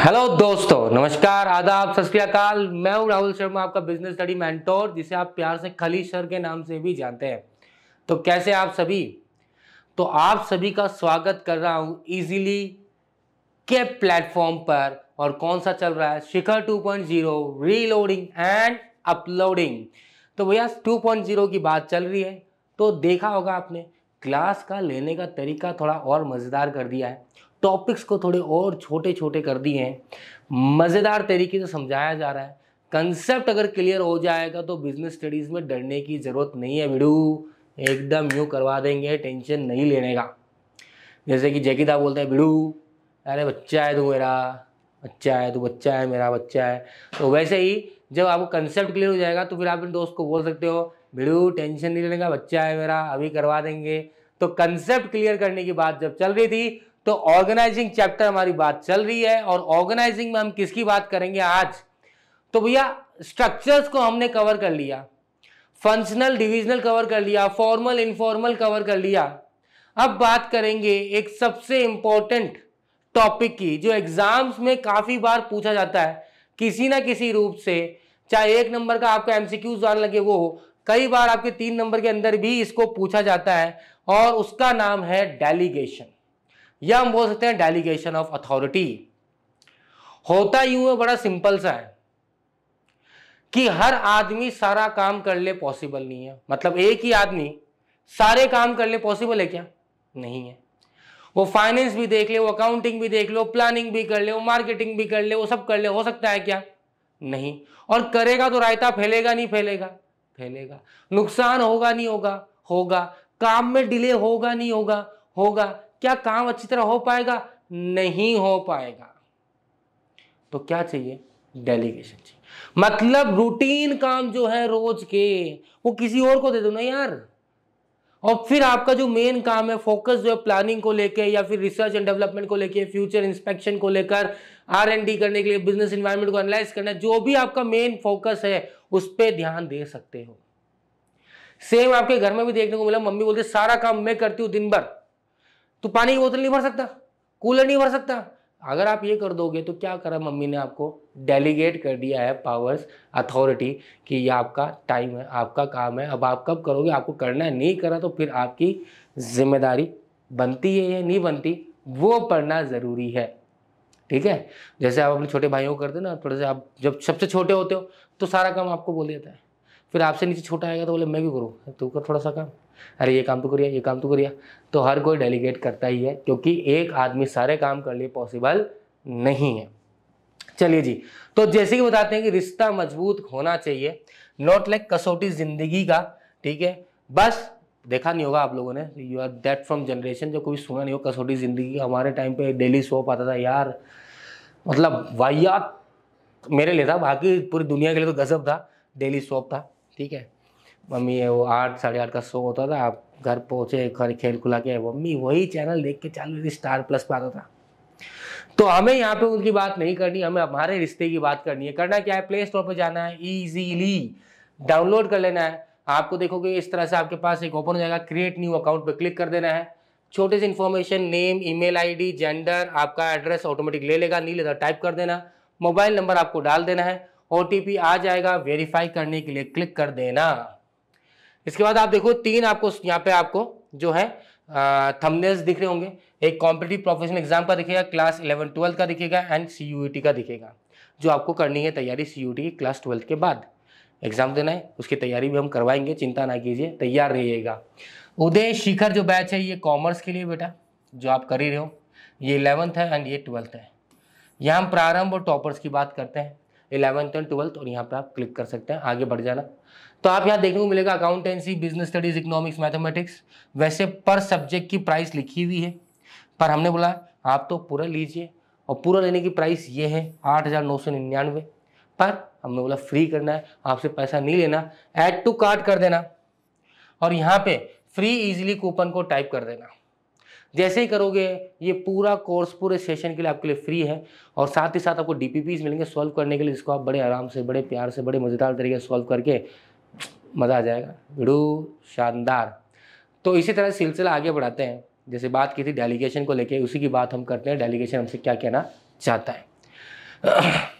Hello दोस्तों नमस्कार आदाब सत्याकाल मैं हूं राहुल शर्मा आपका बिजनेस स्टडी मैंटोर जिसे आप प्यार से खली सर के नाम से भी जानते हैं तो कैसे आप सभी तो आप सभी का स्वागत कर रहा हूं इजीली के प्लेटफॉर्म पर और कौन सा चल रहा है शिखर 2.0 रीलोडिंग एंड अपलोडिंग तो भैया 2.0 की बात चल रही है तो देखा होगा आपने क्लास का लेने का तरीका थोड़ा और मज़ेदार कर दिया है टॉपिक्स को थोड़े और छोटे छोटे कर दिए हैं मज़ेदार तरीके से समझाया जा रहा है कंसेप्ट अगर क्लियर हो जाएगा तो बिजनेस स्टडीज़ में डरने की ज़रूरत नहीं है बिडू एकदम यू करवा देंगे टेंशन नहीं लेने का जैसे कि जैकिदा बोलते हैं बिडू अरे बच्चा है तू मेरा बच्चा है तू बच्चा है मेरा बच्चा है तो वैसे ही जब आपको कंसेप्ट क्लियर हो जाएगा तो फिर आप अपने दोस्त को बोल सकते हो भिड़ू टेंशन नहीं लेने का बच्चा है मेरा अभी करवा देंगे तो कंसेप्ट क्लियर करने की बात जब चल रही थी तो ऑर्गेनाइजिंग चैप्टर हमारी बात चल रही है और ऑर्गेनाइजिंग में हम किसकी बात करेंगे आज तो भैया स्ट्रक्चर्स को हमने कवर कर लिया फंक्शनल डिविजनल कवर कर लिया फॉर्मल इनफॉर्मल कवर कर लिया अब बात करेंगे एक सबसे इंपॉर्टेंट टॉपिक की जो एग्जाम्स में काफ़ी बार पूछा जाता है किसी ना किसी रूप से चाहे एक नंबर का आपका एमसीक्यूज आने लगे वो हो कई बार आपके तीन नंबर के अंदर भी इसको पूछा जाता है और उसका नाम है डेलीगेशन या हम बोल सकते हैं डेलीगेशन ऑफ अथॉरिटी होता यूं है बड़ा सिंपल सा है कि हर आदमी सारा काम कर ले पॉसिबल नहीं है मतलब एक ही आदमी सारे काम कर ले पॉसिबल है क्या नहीं है वो फाइनेंस भी देख ले वो अकाउंटिंग भी देख लो प्लानिंग भी कर ले वो मार्केटिंग भी कर ले वो सब कर ले हो सकता है क्या नहीं और करेगा तो रायता फैलेगा नहीं फैलेगा फैलेगा नुकसान होगा नहीं होगा होगा काम में डिले होगा नहीं होगा होगा क्या काम अच्छी तरह हो पाएगा नहीं हो पाएगा तो क्या चाहिए डेलीगेशन चाहिए मतलब रूटीन काम जो है रोज के वो किसी और को दे दो ना यार और फिर आपका जो मेन काम है फोकस जो है प्लानिंग को लेके या फिर रिसर्च एंड डेवलपमेंट को लेके फ्यूचर इंस्पेक्शन को लेकर आर एंड डी करने के लिए बिजनेस इन्वायरमेंट को एनालाइज करना जो भी आपका मेन फोकस है उस पर ध्यान दे सकते हो सेम आपके घर में भी देखने को मिला मम्मी बोलते सारा काम मैं करती हूँ दिन भर तो पानी की बोतल नहीं भर सकता कूलर नहीं भर सकता अगर आप ये कर दोगे तो क्या करा मम्मी ने आपको डेलीगेट कर दिया है पावर्स अथॉरिटी कि ये आपका टाइम है आपका काम है अब आप कब करोगे आपको करना है नहीं करा तो फिर आपकी जिम्मेदारी बनती है या नहीं बनती वो पढ़ना ज़रूरी है ठीक है जैसे आप अपने छोटे भाइयों को करते ना थोड़े से आप जब सबसे छोटे होते हो तो सारा काम आपको बोल देता है फिर आपसे नीचे छोटा आएगा तो बोले मैं भी करूँ तू कर थोड़ा सा काम अरे ये काम तो करिए ये काम तो करिए तो हर कोई डेलीगेट करता ही है क्योंकि एक आदमी सारे काम कर लिए पॉसिबल नहीं है चलिए जी तो जैसे कि बताते हैं कि रिश्ता मजबूत होना चाहिए नॉट लाइक कसौटी जिंदगी का ठीक है बस देखा नहीं होगा आप लोगों ने you are that from generation जो कोई सुना नहीं हो कसौटी जिंदगी हमारे टाइम पे डेली सोप आता था यार मतलब वाहियात मेरे लिए था बाकी पूरी दुनिया के लिए तो गजब था डेली सोप था ठीक है मम्मी वो आठ साढ़े आठ का शो होता था आप घर पहुँचे घर खेल खुला के मम्मी वही चैनल देख के चालू थी स्टार प्लस पर आता था तो हमें यहाँ पे उनकी बात नहीं करनी हमें हमारे रिश्ते की बात करनी है करना क्या है प्ले स्टोर पर जाना है ईजीली डाउनलोड कर लेना है आपको देखोगे इस तरह से आपके पास एक ओपन हो जाएगा क्रिएट न्यू अकाउंट पर क्लिक कर देना है छोटे से information name email ID gender आपका एड्रेस ऑटोमेटिक ले लेगा नहीं लेता टाइप कर देना मोबाइल नंबर आपको डाल देना है ओ आ जाएगा वेरीफाई करने के लिए क्लिक कर देना इसके बाद आप देखो तीन आपको यहाँ पे आपको जो है थमनेस दिख रहे होंगे एक कॉम्पिटेटिव प्रोफेशनल एग्जाम का दिखेगा क्लास इलेवन ट्वेल्थ का दिखेगा एंड सी e का दिखेगा जो आपको करनी है तैयारी सी e की क्लास ट्वेल्थ के बाद एग्जाम देना है उसकी तैयारी भी हम करवाएंगे चिंता ना कीजिए तैयार रहिएगा उदय शिखर जो बैच है ये कॉमर्स के लिए बेटा जो आप कर ही रहे हो ये इलेवंथ है एंड ये ट्वेल्थ है यहाँ हम प्रारंभ और टॉपर्स की बात करते हैं इलेवंथ एंड ट्वेल्थ और यहाँ पे आप क्लिक कर सकते हैं आगे बढ़ जाना तो आप यहाँ देखने को मिलेगा accountancy business studies economics mathematics वैसे पर सब्जेक्ट की प्राइस लिखी हुई है पर हमने बोला आप तो पूरा लीजिए और पूरा लेने की प्राइस ये है आठ हज़ार नौ सौ निन्यानवे पर हमने बोला फ्री करना है आपसे पैसा नहीं लेना ऐड टू कार्ट कर देना और यहाँ पे फ्री इजिली कूपन को टाइप कर देना जैसे ही करोगे ये पूरा कोर्स पूरे सेशन के लिए आपके लिए फ्री है और साथ ही साथ आपको डी मिलेंगे सॉल्व करने के लिए जिसको आप बड़े आराम से बड़े प्यार से बड़े मज़ेदार तरीके से सॉल्व करके मज़ा आ जाएगा वीडियो शानदार तो इसी तरह सिलसिला आगे बढ़ाते हैं जैसे बात की थी डेलीगेशन को लेके उसी की बात हम करते हैं डेलीगेशन हमसे क्या कहना चाहता है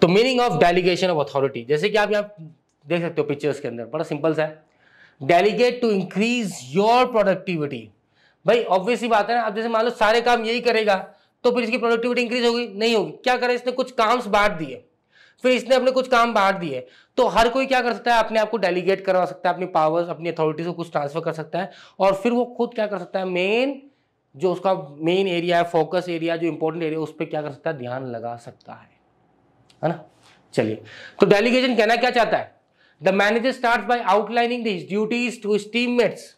तो meaning of delegation of authority जैसे कि आप यहाँ देख सकते हो पिक्चर्स के अंदर बड़ा सिंपल सा है delegate to increase your productivity भाई ऑब्वियसली बात है ना आप जैसे मान लो सारे काम यही करेगा तो फिर इसकी प्रोडक्टिविटी इंक्रीज होगी नहीं होगी क्या करें इसने कुछ काम बांट दिए फिर इसने अपने कुछ काम बांट दिए तो हर कोई क्या कर सकता है अपने आप को डेलीगेट करवा सकता है अपनी पावर्स अपनी अथॉरिटीज को कुछ ट्रांसफर कर सकता है और फिर वो खुद क्या कर सकता है मेन जो उसका मेन एरिया है फोकस एरिया जो इंपॉर्टेंट एरिया उस पर क्या कर सकता है ध्यान लगा सकता है है ना चलिए तो डेलीगेशन कहना क्या चाहता है The manager starts by outlining his duties to his teammates.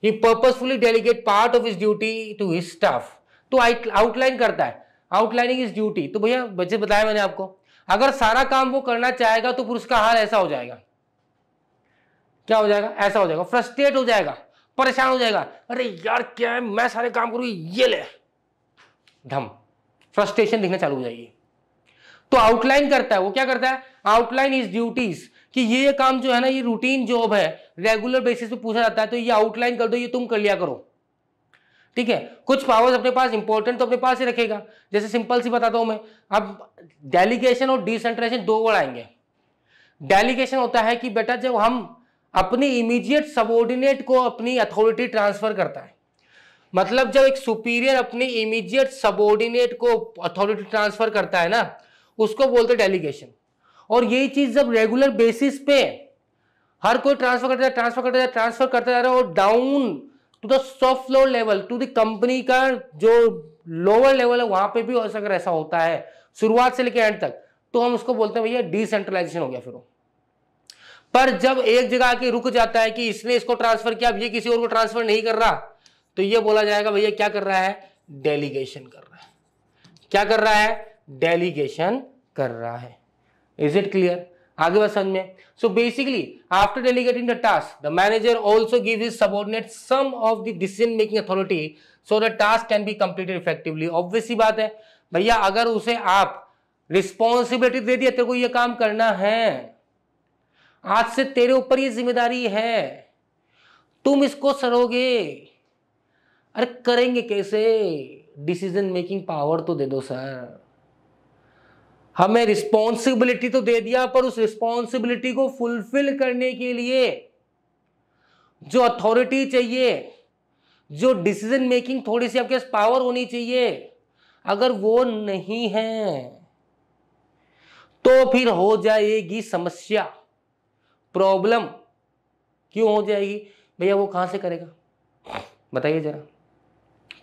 He purposefully delegate part of his duty to his staff. तो outline करता है आउटलाइनिंग इज ड्यूटी तो भैया बच्चे बताया मैंने आपको अगर सारा काम वो करना चाहेगा तो फिर उसका हाल ऐसा हो जाएगा क्या हो जाएगा ऐसा हो जाएगा फ्रस्ट्रेट हो जाएगा परेशान हो जाएगा अरे यार क्या है मैं सारे काम करूँगी ये ले धम फ्रस्ट्रेशन दिखना चालू हो जाएगी तो आउटलाइन करता है वो क्या करता है आउटलाइन इज ड्यूटीज कि ये काम जो है ना ये रूटीन जॉब है रेगुलर बेसिस पे पूछा जाता है तो ये आउटलाइन कर दो ये तुम कर लिया करो ठीक है कुछ पावर्स अपने पास इंपॉर्टेंट तो अपने पास ही रखेगा जैसे सिंपल सी बताता हूं मैं अब डेलीगेशन और डिसेंट्रेशन दो वर्ड आएंगे डेलीगेशन होता है कि बेटा जब हम अपनी इमीजिएट सबोर्डिनेट को अपनी अथॉरिटी ट्रांसफर करता है मतलब जब एक सुपीरियर अपने इमीजिएट सबोर्डिनेट को अथॉरिटी ट्रांसफर करता है ना उसको बोलते डेलीगेशन और ये चीज जब रेगुलर बेसिस पे हर कोई ट्रांसफर करता है ट्रांसफर करता है ट्रांसफर करता जा रहा है और down to the soft floor level to the company का जो लोअर लेवल है वहां पे भी अगर ऐसा होता है शुरुआत से लेकर एंड तक तो हम उसको बोलते हैं भैया डिसेंट्रलाइजेशन हो गया फिर पर जब एक जगह आके रुक जाता है कि इसने इसको ट्रांसफर किया अब ये किसी और को ट्रांसफर नहीं कर रहा तो ये बोला जाएगा भैया क्या कर रहा है डेलीगेशन कर रहा है क्या कर रहा है डेलीगेशन कर रहा है इज इट क्लियर आगे बस समझ में so basically after delegating the task the manager also give his subordinate some of the decision making authority so the task can be completed effectively obvious ही बात है भैया अगर उसे आप रिस्पॉन्सिबिलिटी दे दिया तेरे को ये काम करना है आज से तेरे ऊपर ये जिम्मेदारी है तुम इसको सरोगे अरे करेंगे कैसे डिसीजन मेकिंग पावर तो दे दो सर हमें रिस्पॉन्सिबिलिटी तो दे दिया पर उस रिस्पॉन्सिबिलिटी को फुलफिल करने के लिए जो अथॉरिटी चाहिए जो डिसीजन मेकिंग थोड़ी सी आपके पास पावर होनी चाहिए अगर वो नहीं है तो फिर हो जाएगी समस्या प्रॉब्लम क्यों हो जाएगी भैया वो कहाँ से करेगा बताइए जरा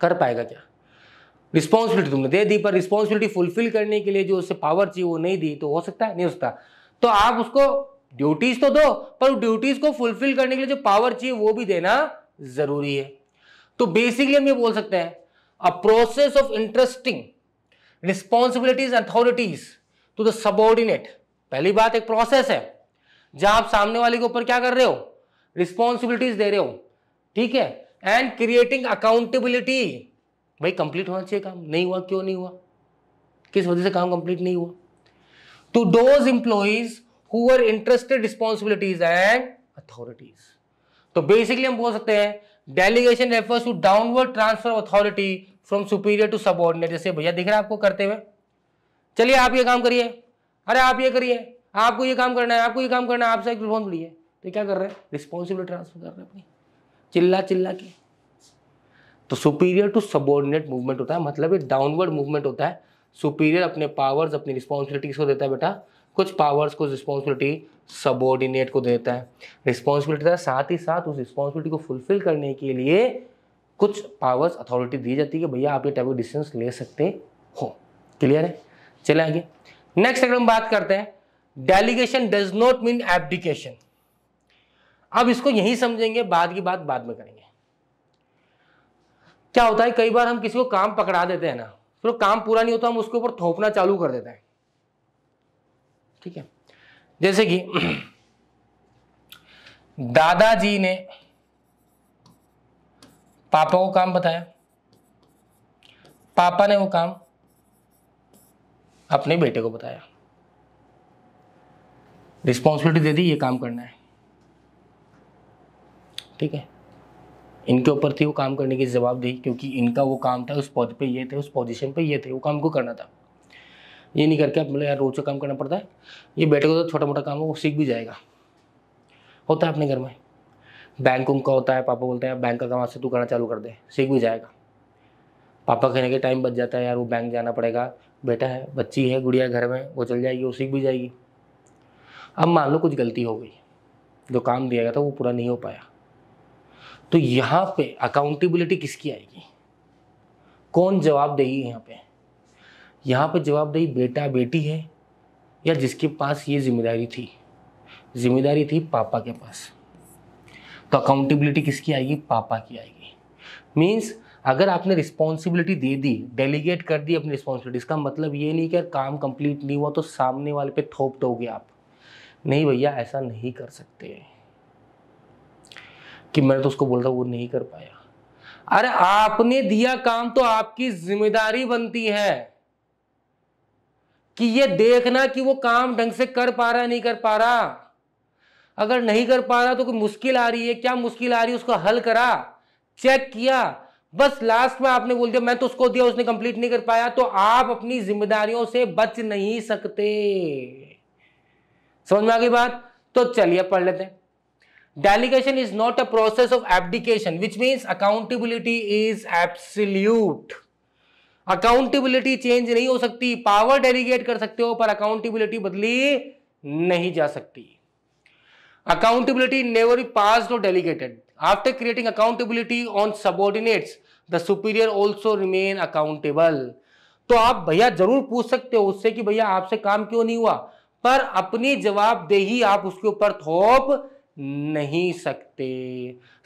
कर पाएगा क्या रिस्पॉन्सिबिलिटी तुमने दे दी पर रिस्पॉन्सिबिलिटी फुलफिल करने के लिए जो उससे पावर चाहिए वो नहीं दी तो हो सकता है नहीं हो सकता तो आप उसको ड्यूटीज तो दो पर ड्यूटीज को फुलफिल करने के लिए जो पावर चाहिए वो भी देना जरूरी है तो बेसिकली हम ये बोल सकते हैं a process of interesting responsibilities authorities to the subordinate पहली बात एक प्रोसेस है जहां आप सामने वाले के ऊपर क्या कर रहे हो रिस्पॉन्सिबिलिटीज दे रहे हो ठीक है एंड क्रिएटिंग अकाउंटेबिलिटी भाई कंप्लीट होना चाहिए काम नहीं हुआ क्यों नहीं हुआ किस वजह से काम कंप्लीट नहीं हुआ to those employees who are interested responsibilities and authorities तो बेसिकली हम बोल सकते हैं delegation refers to downward transfer authority from superior to subordinate जैसे भैया दिख रहा है आपको करते हुए चलिए आप ये काम करिए अरे आप ये करिए आपको ये काम करना है आपको ये काम करना है आपसे एक रिस्पॉन्सिबिलिटी है तो क्या कर रहे हैं रिस्पॉन्सिबिलिटी ट्रांसफर कर रहे हैं अपनी चिल्ला चिल्ला के तो सुपीरियर टू सबॉर्डिनेट मूवमेंट होता है मतलब ये डाउनवर्ड मूवमेंट होता है सुपीरियर अपने पावर्स अपनी रिस्पॉन्सिबिलिटी को देता है बेटा कुछ पावर्स को रिस्पॉन्सिबिलिटी सबॉर्डिनेट को देता है रिस्पॉन्सिबिलिटी देता है साथ ही साथ उस रिस्पॉन्सिबिलिटी को फुलफिल करने के लिए कुछ पावर्स अथॉरिटी दी जाती है कि भैया आप ये टाइप ऑफ डिसीजन ले सकते हो क्लियर है चले आगे नेक्स्ट अगर हम बात करते हैं delegation does not mean abdication अब इसको यही समझेंगे बाद की बात बाद में करेंगे क्या होता है कई बार हम किसी को काम पकड़ा देते हैं ना फिर तो काम पूरा नहीं होता हम उसके ऊपर थोपना चालू कर देते हैं ठीक है जैसे कि दादाजी ने पापा को काम बताया पापा ने वो काम अपने बेटे को बताया रिस्पॉन्सिबिलिटी दे दी ये काम करना है ठीक है इनके ऊपर थी वो काम करने की जवाबदेही क्योंकि इनका वो काम था उस पद पे ये थे उस पोजीशन पे ये थे वो काम को करना था ये नहीं करके मतलब यार रोज का काम करना पड़ता है ये बेटे को तो छोटा मोटा काम है वो सीख भी जाएगा होता है अपने घर में बैंक उंक का होता है पापा बोलते हैं बैंक का काम आज से तू करना चालू कर दे सीख भी जाएगा पापा कहने के टाइम बच जाता है यार वो बैंक जाना पड़ेगा बेटा है बच्ची है गुड़िया घर में वो चल जाएगी वो सीख भी जाएगी अब मान लो कुछ गलती हो गई जो काम दिया गया था वो पूरा नहीं हो पाया तो यहाँ पे अकाउंटेबिलिटी किसकी आएगी कौन जवाबदेही है यहाँ पे यहाँ पे जवाबदेही बेटा बेटी है या जिसके पास ये जिम्मेदारी थी जिम्मेदारी थी पापा के पास तो अकाउंटेबिलिटी किसकी आएगी पापा की आएगी मीन्स अगर आपने रिस्पॉन्सिबिलिटी दे दी डेलीगेट कर दी अपनी रिस्पॉन्सिबिलिटी इसका मतलब ये नहीं कि काम कंप्लीट नहीं हुआ तो सामने वाले पे थोप दोगे आप नहीं भैया ऐसा नहीं कर सकते हैं कि मैं तो उसको बोल रहा हूँ वो नहीं कर पाया अरे आपने दिया काम तो आपकी जिम्मेदारी बनती है कि ये देखना कि वो काम ढंग से कर पा रहा नहीं कर पा रहा अगर नहीं कर पा रहा तो कोई मुश्किल आ रही है क्या मुश्किल आ रही है उसको हल करा चेक किया बस लास्ट में आपने बोल दिया मैं तो उसको दिया उसने कंप्लीट नहीं कर पाया तो आप अपनी जिम्मेदारियों से बच नहीं सकते समझ में आ गई बात तो चलिए पढ़ लेते हैं Delegation is not a process of abdication, which means accountability is absolute. Accountability change नहीं हो सकती पावर डेलीगेट कर सकते हो पर अकाउंटेबिलिटी बदली नहीं जा सकती accountability never pass no delegated after creating accountability on subordinates the superior also remain accountable तो आप भैया जरूर पूछ सकते हो उससे कि भैया आपसे काम क्यों नहीं हुआ पर अपनी जवाबदेही आप उसके ऊपर थोप नहीं सकते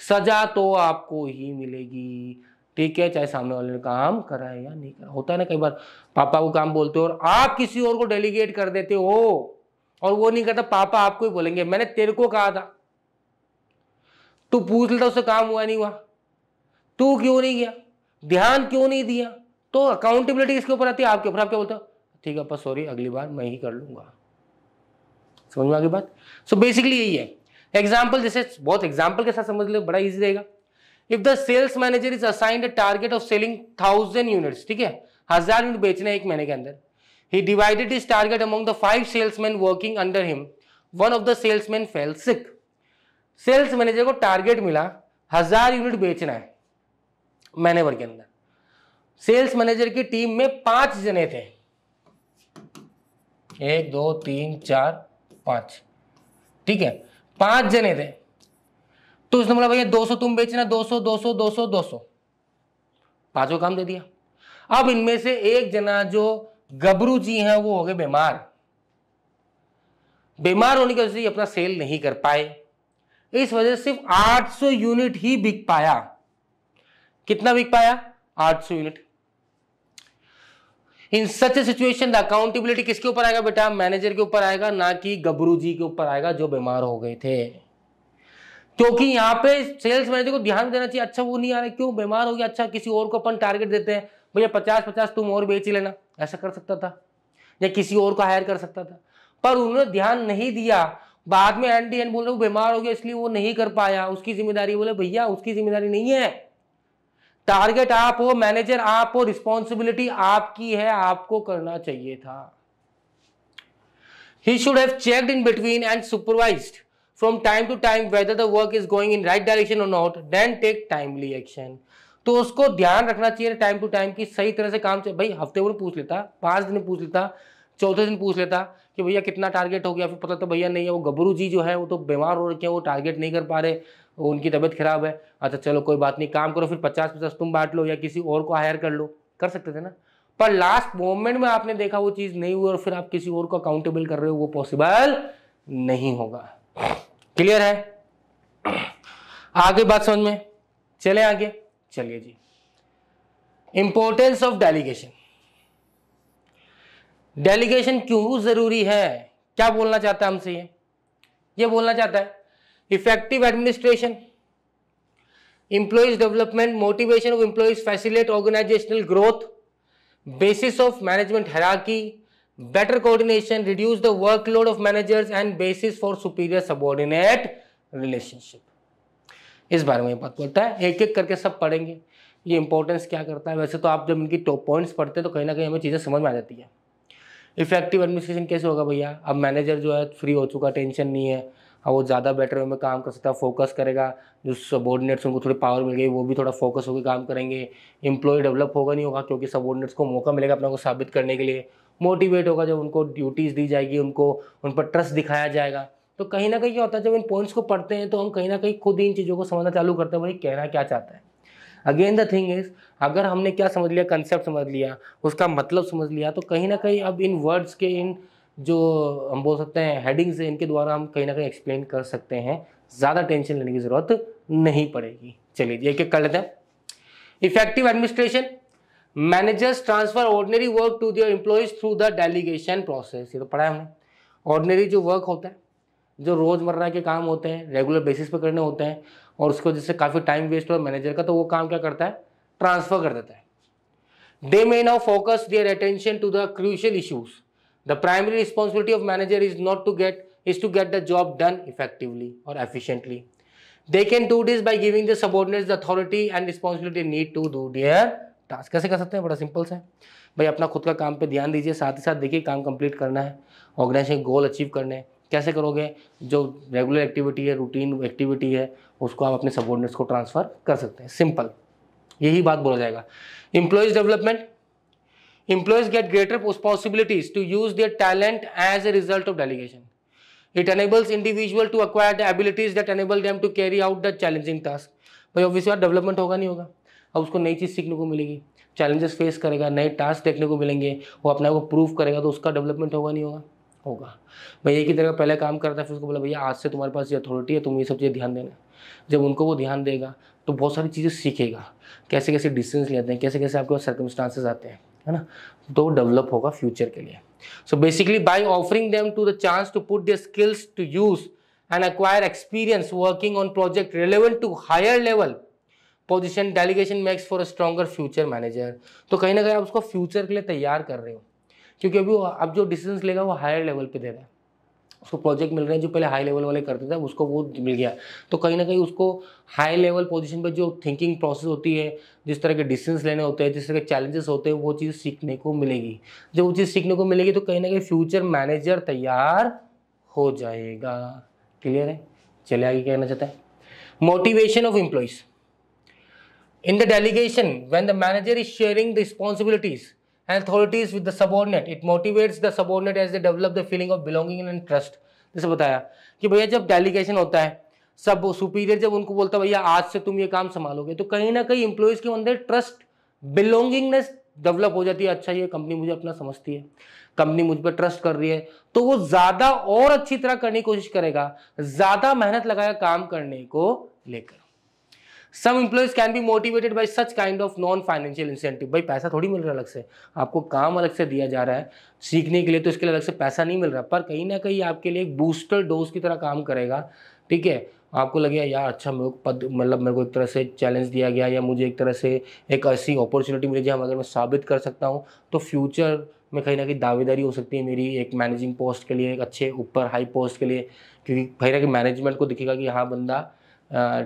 सजा तो आपको ही मिलेगी ठीक है चाहे सामने वाले ने काम करा है या नहीं करा होता है ना कई बार पापा को काम बोलते हो और आप किसी और को डेलीगेट कर देते हो और वो नहीं करता पापा आपको ही बोलेंगे मैंने तेरे को कहा था तू पूछ लेता उससे काम हुआ नहीं हुआ तू क्यों नहीं गया ध्यान क्यों नहीं दिया तो अकाउंटेबिलिटी इसके ऊपर आती है आपके ऊपर आप क्या बोलते हो ठीक है पर सॉरी अगली बार मैं ही कर लूंगा समझ में आगे बात सो बेसिकली यही है एग्जाम्पल जैसे बहुत एग्जाम्पल के साथ समझ लो बड़ा ईजी रहेगा if the sales manager is assigned target of selling thousand unit ठीक है हजार यूनिट बेचने एक महीने के अंदर ही divided is target among the five salesman working under him one of the salesman fail sick sales manager को टारगेट मिला हजार यूनिट बेचना है महीने भर के अंदर सेल्स मैनेजर की टीम में पांच जने थे एक दो तीन चार पांच ठीक है पांच जने थे तो उसने बोला भैया दो सौ तुम बेचना दो सौ दो सौ दो सौ दो सौ पांचों काम दे दिया अब इनमें से एक जना जो गबरू जी हैं वो हो गए बीमार बीमार होने की वजह से अपना सेल नहीं कर पाए इस वजह से सिर्फ 800 यूनिट ही बिक पाया कितना बिक पाया 800 unit in such situation the accountability किसके ऊपर आएगा बेटा मैनेजर के ऊपर आएगा ना कि गबरू जी के ऊपर आएगा जो बीमार हो गए थे क्योंकि यहाँ पे सेल्स मैनेजर को ध्यान देना चाहिए अच्छा वो नहीं आ रहा क्यों बीमार हो गया अच्छा किसी और को अपन टारगेट देते हैं भैया पचास पचास तुम और बेच लेना ऐसा कर सकता था या किसी और को हायर कर सकता था पर उन्होंने ध्यान नहीं दिया बाद में एंड बोल रहे बीमार हो गया इसलिए वो नहीं कर पाया उसकी जिम्मेदारी बोले भैया उसकी जिम्मेदारी नहीं है टारगेट आप हो मैनेजर आप हो रिस्पॉन्सिबिलिटी आपकी है आपको करना चाहिए था he should have checked in between and supervise from time to time whether the work is going in right direction और not then take timely action तो उसको ध्यान रखना चाहिए टाइम टू टाइम की सही तरह से काम चाहिए भाई हफ्ते भर पूछ लेता पांच दिन पूछ लेता चौथे दिन पूछ लेता कि भैया कितना टारगेट हो गया फिर पता तो भैया नहीं है वो गबरू जी जो है वो तो बीमार हो रखे हैं वो टारगेट नहीं कर पा रहे उनकी तबीयत खराब है अच्छा चलो कोई बात नहीं काम करो फिर पचास पचास तुम बांट लो या किसी और को हायर कर लो कर सकते थे ना पर लास्ट मोमेंट में आपने देखा वो चीज़ नहीं हुई और फिर आप किसी और को अकाउंटेबल कर रहे हो वो पॉसिबल नहीं होगा क्लियर है आगे बात समझ में चले आगे चलिए जी इंपॉर्टेंस ऑफ डेलीगेशन डेलीगेशन क्यों जरूरी है क्या बोलना चाहता है हमसे ये ये बोलना चाहता है effective administration employees development motivation of employees facilitate organizational growth basis of management hierarchy better coordination reduce the workload of managers and basis for superior subordinate relationship इस बारे में बात करता है एक एक करके सब पढ़ेंगे ये इंपॉर्टेंस क्या करता है वैसे तो आप जब इनकी टॉप पॉइंट्स पढ़ते हैं तो कहीं ना कहीं हमें चीज़ें समझ में आ जाती है इफेक्टिव एडमिनिस्ट्रेशन कैसे होगा भैया अब मैनेजर जो है फ्री हो चुका टेंशन नहीं है हाँ, वो ज़्यादा बेटर में काम कर सकता है फोकस करेगा जो सबॉर्डिनेट्स उनको थोड़ी पावर मिल गई वो भी थोड़ा फोकस होकर काम करेंगे इंप्लॉय डेवलप होगा नहीं होगा क्योंकि सबॉर्डिनेट्स को मौका मिलेगा अपना को साबित करने के लिए मोटिवेट होगा जब उनको ड्यूटीज़ दी जाएगी उनको उन पर ट्रस्ट दिखाया जाएगा तो कहीं ना कहीं क्या होता है जब इन पॉइंट्स को पढ़ते हैं तो हम कहीं ना कहीं खुद इन चीज़ों को समझना चालू करते हैं भाई कहना क्या चाहता है अगेन द थिंग इज अगर हमने क्या समझ लिया कंसेप्ट समझ लिया उसका मतलब समझ लिया तो कहीं ना कहीं अब इन वर्ड्स के इन जो हम बोल सकते हैं हेडिंग्स है इनके द्वारा हम कहीं ना कहीं एक्सप्लेन कर सकते हैं ज़्यादा टेंशन लेने की ज़रूरत नहीं पड़ेगी चलिए एक एक कर लेते हैं effective administration managers transfer ordinary work to their employees through the delegation process ये तो पढ़ा है हमने ऑर्डनरी जो वर्क होता है जो रोज़मर्रा के काम होते हैं रेगुलर बेसिस पर करने होते हैं और उसको जिससे काफ़ी टाइम वेस्ट हो मैनेजर का तो वो काम क्या करता है ट्रांसफ़र कर देता है they may now focus their attention to the crucial issues The primary responsibility of manager is not to get is to get the job done effectively or efficiently. They can do this by giving the subordinates the authority and responsibility need to do their task. कैसे कर सकते हैं बड़ा simple सा है भाई अपना खुद का काम पे ध्यान दीजिए साथ ही साथ देखिए काम कंप्लीट करना है ऑर्गेनाइजेशन गोल अचीव करने हैं कैसे करोगे जो रेगुलर एक्टिविटी है रूटीन एक्टिविटी है उसको आप अपने सबोर्डिनेट्स को ट्रांसफ़र कर सकते हैं सिंपल यही बात बोला जाएगा employees development Employees get greater possibilities to use their talent as a result of delegation. It enables individual to acquire the abilities that enable them to carry out the challenging task. भाई obviously यार development होगा नहीं होगा अब उसको नई चीज़ सीखने को मिलेगी चैलेंजेस फेस करेगा नए टास्क देखने को मिलेंगे वो अपने आप को प्रूव करेगा तो उसका डेवलपमेंट होगा नहीं होगा होगा भाई एक ही तरह का पहले काम करता है फिर उसको बोला भैया आज से तुम्हारे पास ये अथॉरिटी है तुम ये सब चीज़ें ध्यान देना जब उनको वो ध्यान देगा तो बहुत सारी चीज़ें सीखेगा कैसे कैसे डिसीजन लेते हैं कैसे कैसे आपके पास सर्कमस्टांसेस आते हैं है ना तो डेवलप होगा फ्यूचर के लिए so basically by offering them to the chance to put their skills to use and acquire experience working on project relevant to higher level position delegation makes for a stronger future manager तो कहीं ना कहीं आप उसको future के लिए तैयार कर रहे हो क्योंकि अभी अब जो डिसीजन लेगा वो हायर लेवल पे दे रहा है उसको प्रोजेक्ट मिल रहे हैं जो पहले हाई लेवल वाले करते थे उसको वो मिल गया तो कहीं ना कहीं उसको हाई लेवल पोजीशन पर जो थिंकिंग प्रोसेस होती है जिस तरह के डिसीजन लेने होते हैं जिस तरह के चैलेंजेस होते हैं वो चीज़ सीखने को मिलेगी जब वो चीज़ सीखने को मिलेगी तो कहीं ना कहीं फ्यूचर मैनेजर तैयार हो जाएगा क्लियर है चले आगे कहना चाहते हैं motivation of employees in the delegation when the manager is sharing the responsibilities authorities with the subordinate it motivates the subordinate as they develop the feeling of belonging and trust जैसे बताया कि भैया जब डेलीगेशन होता है सब superior जब उनको बोलता है भैया आज से तुम ये काम संभालोगे तो कहीं ना कहीं इंप्लॉयज़ के अंदर ट्रस्ट बिलोंगिंगनेस डेवलप हो जाती है अच्छा ये कंपनी मुझे अपना समझती है कंपनी मुझ पर ट्रस्ट कर रही है तो वो ज़्यादा और अच्छी तरह करने की कोशिश करेगा ज़्यादा मेहनत लगाएगा काम करने को लेकर some employees can be motivated by such kind of non financial incentive भाई पैसा थोड़ी मिल रहा है अलग से आपको काम अलग से दिया जा रहा है सीखने के लिए तो इसके लिए अलग से पैसा नहीं मिल रहा पर कहीं ना कहीं आपके लिए एक बूस्टर डोज की तरह काम करेगा ठीक है आपको लगे यार अच्छा मेरे को पद मतलब मेरे को एक तरह से चैलेंज दिया गया या मुझे एक तरह से एक ऐसी अपॉर्चुनिटी मिली जहाँ अगर मैं साबित कर सकता हूँ तो फ्यूचर में कहीं ना कहीं दावेदारी हो सकती है मेरी एक मैनेजिंग पोस्ट के लिए एक अच्छे ऊपर हाई पोस्ट के लिए क्योंकि कहीं ना कहीं मैनेजमेंट को दिखेगा कि हाँ बंदा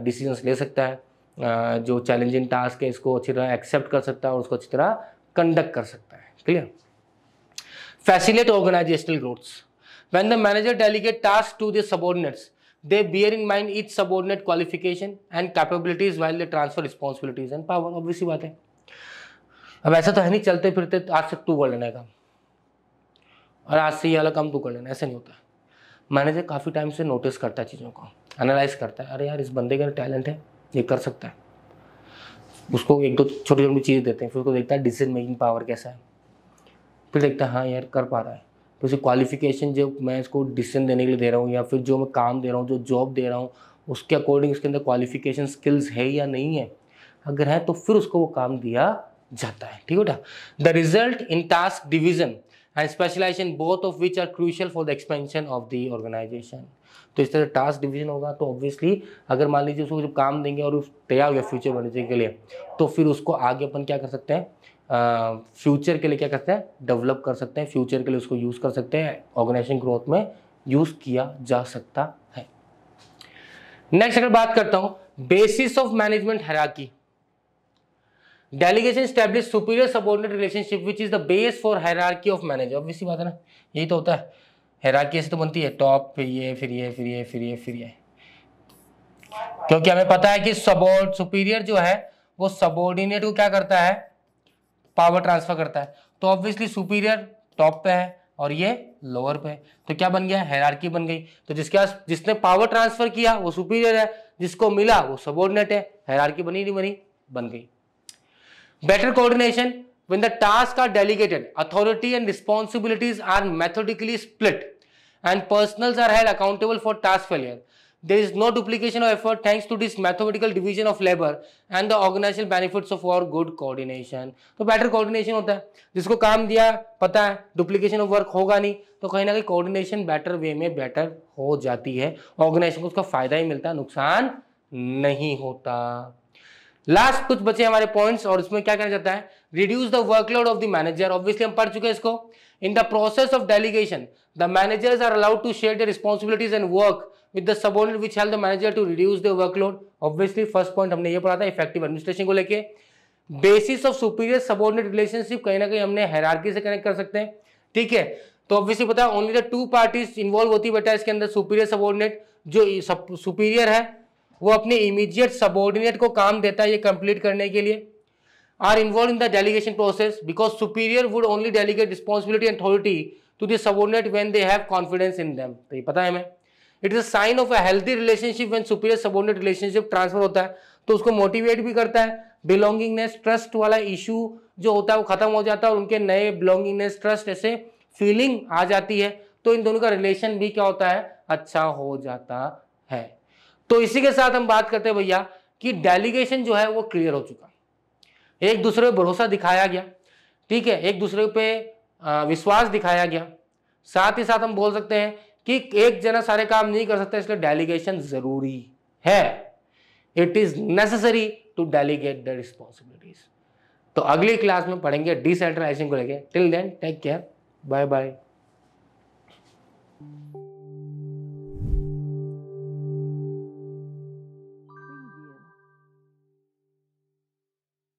डिसीजंस ले सकता है जो चैलेंजिंग टास्क है इसको अच्छी तरह एक्सेप्ट कर सकता है और उसको अच्छी तरह कंडक्ट कर सकता है clear facilitate organizational growths when the manager delegate task to the subordinates they bear in mind each subordinate qualification and capabilities while they transfer responsibilities and power obviously बात है अब ऐसा तो है नहीं चलते फिरते आज से तू कर लेना है काम और आज से ये वाला काम तू कर लेना ऐसा नहीं होता मैनेजर काफ़ी टाइम से नोटिस करता है चीज़ों को एनालाइज करता है अरे यार इस बंदे का टैलेंट है ये कर सकता है उसको एक दो छोटी छोटी चीज़ देते हैं फिर उसको देखता है डिसीजन मेकिंग पावर कैसा है फिर देखता है हाँ यार कर पा रहा है तो उसे क्वालिफिकेशन जब मैं इसको डिसीजन देने के लिए दे रहा हूँ या फिर जो मैं काम दे रहा हूँ जो जॉब दे रहा हूँ उसके अकॉर्डिंग उसके अंदर क्वालिफिकेशन स्किल्स है या नहीं है अगर है तो फिर उसको वो काम दिया जाता है ठीक है the result in task division and specialization both of which are crucial for the expansion of the organization तो इस तरह टास्क डिवीजन होगा तो ऑब्वियसली अगर मान लीजिए उसको जब काम देंगे और तैयार हो गया फ्यूचर मैनेजर के लिए तो फिर उसको आगे अपन क्या कर सकते हैं फ्यूचर के लिए क्या करते हैं डेवलप कर सकते हैं फ्यूचर के लिए उसको यूज़ कर सकते हैं ऑर्गेनाइजेशन ग्रोथ में यूज़ किया जा सकता है नेक्स्ट अगर बात करता हूं basis of management hierarchy delegation establish superior subordinate relationship which is the base for hierarchy of manager obviously बात है ना यही तो होता है हैराकी ऐसे तो बनती है टॉप फिर ये फिर ये फिर ये फिर ये फिर ये क्योंकि हमें पता है कि सबोर्ड सुपीरियर जो है वो सबोर्डिनेट को क्या करता है पावर ट्रांसफर करता है तो ऑब्वियसली सुपीरियर टॉप पे है और ये लोअर पे है तो क्या बन गया हैरारकी बन गई तो जिसके पास जिसने पावर ट्रांसफर किया वो सुपीरियर है जिसको मिला वो सबोर्डिनेट है हैरार्की बनी नहीं बनी बन गई better coordination when the tasks are delegated, authority and responsibilities are methodically split and personnel are held accountable for task failure. There is no duplication of effort thanks to this mathematical division of labor and the organizational benefits of our good coordination. so better coordination hota hai jisko kaam diya pata hai duplication of work hoga nahi to kahin na kahin coordination better way mein better ho jati hai organization ko uska fayda hi milta hai nuksan nahi hota last kuch bache hamare points aur usme kya kehna chahta hai reduce the workload of the manager obviously हम पढ़ चुके हैं इसको in the process of delegation the managers are allowed to share the responsibilities and work with the subordinate which help the manager to reduce the workload obviously first point हमने ये पढ़ा था effective administration को लेके basis of superior subordinate relationship कहीं ना कहीं हमने हैरार्की से कनेक्ट कर सकते हैं ठीक है तो ऑब्वियसली पता है only the two parties involve होती बेटा इसके अंदर सुपीरियर सबोर्डिनेट जो सुपीरियर है वो अपने इमीडिएट सबोर्डिनेट को काम देता है ये कंप्लीट करने के लिए are involve in the delegation process because superior would only delegate responsibility and authority to the subordinate when have confidence in in तो ये पता है हमें it is sign of a healthy relationship when superior subordinate relationship transfer होता है तो उसको motivate भी करता है बिलोंगिंगनेस ट्रस्ट वाला इशू जो होता है वो खत्म हो जाता है और उनके नए बिलोंगिंगनेस ट्रस्ट ऐसे फीलिंग आ जाती है तो इन दोनों का रिलेशन भी क्या होता है अच्छा हो जाता है तो इसी के साथ हम बात करते हैं भैया कि डेलीगेशन जो है वो क्लियर हो चुका एक दूसरे पर भरोसा दिखाया गया ठीक है एक दूसरे पे विश्वास दिखाया गया साथ ही साथ हम बोल सकते हैं कि एक जना सारे काम नहीं कर सकता इसलिए डेलीगेशन जरूरी है it is necessary to delegate the responsibilities तो अगली क्लास में पढ़ेंगे डिसेंट्रलाइजिंग को लेकर till then take care bye bye